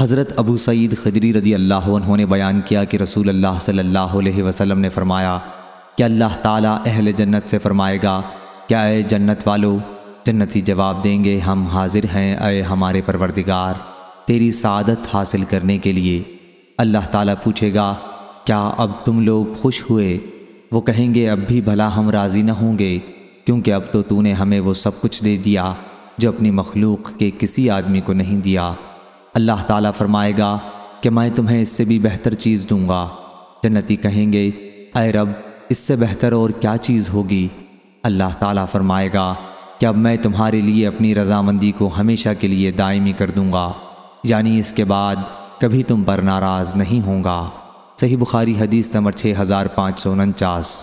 हज़रत अबू सईद खदरी रदी अल्लाह ने बयान किया कि रसूल अल्लाह सल्लल्लाहु अलैहि वसल्लम ने फरमाया कि अल्लाह ताला अहल जन्नत से फरमाएगा क्या ए जन्नत वालों जन्नती जवाब देंगे हम हाजिर हैं अय हमारे परवरदिगार तेरी सादत हासिल करने के लिए अल्लाह ताला पूछेगा क्या अब तुम लोग खुश हुए वो कहेंगे अब भी भला हम राज़ी न होंगे क्योंकि अब तो तूने हमें वो सब कुछ दे दिया जो अपनी मखलूक के किसी आदमी को नहीं दिया अल्लाह ताला फरमाएगा कि मैं तुम्हें इससे भी बेहतर चीज़ दूंगा जन्नती कहेंगे अय रब इससे बेहतर और क्या चीज़ होगी अल्लाह ताला फरमाएगा कि अब मैं तुम्हारे लिए अपनी रजामंदी को हमेशा के लिए दायमी कर दूंगा यानी इसके बाद कभी तुम पर नाराज़ नहीं होगा सही बुखारी हदीस नंबर छः हज़ार पाँच सौ उनचास